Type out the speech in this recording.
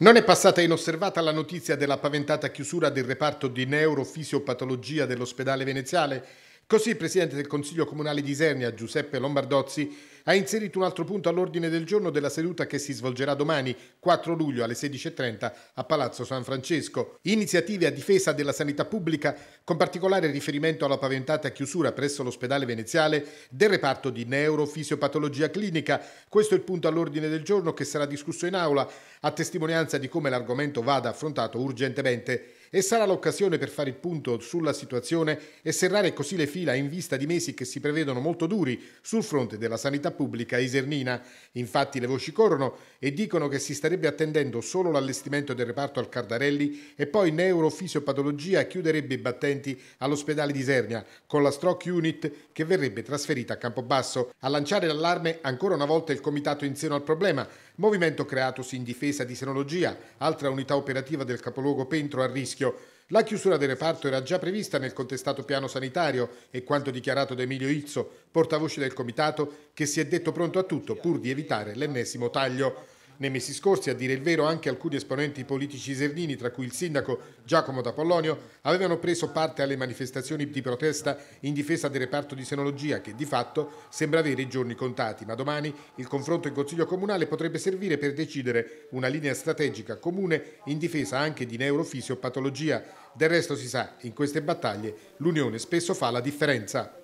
Non è passata inosservata la notizia della paventata chiusura del reparto di neurofisiopatologia dell'ospedale veneziale Così il Presidente del Consiglio Comunale di Isernia, Giuseppe Lombardozzi, ha inserito un altro punto all'ordine del giorno della seduta che si svolgerà domani, 4 luglio alle 16.30 a Palazzo San Francesco. Iniziative a difesa della sanità pubblica, con particolare riferimento alla paventata chiusura presso l'ospedale veneziale del reparto di neurofisiopatologia clinica. Questo è il punto all'ordine del giorno che sarà discusso in aula, a testimonianza di come l'argomento vada affrontato urgentemente e sarà l'occasione per fare il punto sulla situazione e serrare così le fila in vista di mesi che si prevedono molto duri sul fronte della sanità pubblica isernina. Infatti le voci corrono e dicono che si starebbe attendendo solo l'allestimento del reparto al Cardarelli e poi neurofisiopatologia chiuderebbe i battenti all'ospedale di Isernia con la stroke unit che verrebbe trasferita a Campobasso. A lanciare l'allarme ancora una volta il comitato in seno al problema, movimento creatosi in difesa di senologia, altra unità operativa del capoluogo Pentro a rischio rischio. La chiusura del reparto era già prevista nel contestato piano sanitario e quanto dichiarato da Emilio Izzo, portavoce del comitato, che si è detto pronto a tutto pur di evitare l'ennesimo taglio. Nei mesi scorsi, a dire il vero, anche alcuni esponenti politici sardini, tra cui il sindaco Giacomo D'Apollonio, avevano preso parte alle manifestazioni di protesta in difesa del reparto di senologia, che di fatto sembra avere i giorni contati. Ma domani il confronto in Consiglio Comunale potrebbe servire per decidere una linea strategica comune in difesa anche di neurofisiopatologia. Del resto si sa, in queste battaglie l'Unione spesso fa la differenza.